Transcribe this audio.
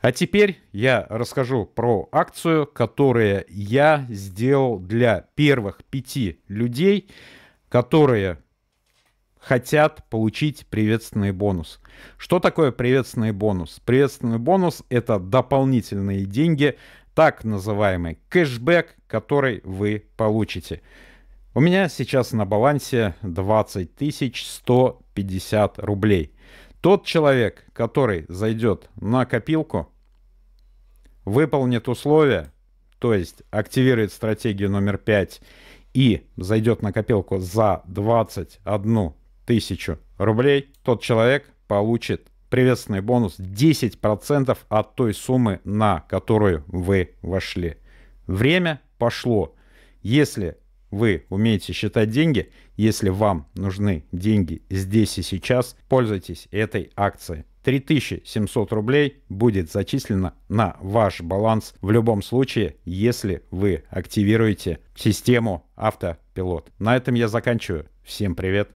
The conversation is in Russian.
А теперь я расскажу про акцию, которую я сделал для первых пяти людей, которые хотят получить приветственный бонус. Что такое приветственный бонус? Приветственный бонус — это дополнительные деньги, так называемый кэшбэк, который вы получите. У меня сейчас на балансе 20 150 рублей. Тот человек, который зайдет на копилку, выполнит условия, то есть активирует стратегию номер 5 и зайдет на копилку за 21 тысячу рублей, тот человек получит приветственный бонус 10% от той суммы, на которую вы вошли. Время пошло. Если вы умеете считать деньги? Если вам нужны деньги здесь и сейчас, пользуйтесь этой акцией. 3700 рублей будет зачислено на ваш баланс в любом случае, если вы активируете систему автопилот. На этом я заканчиваю. Всем привет!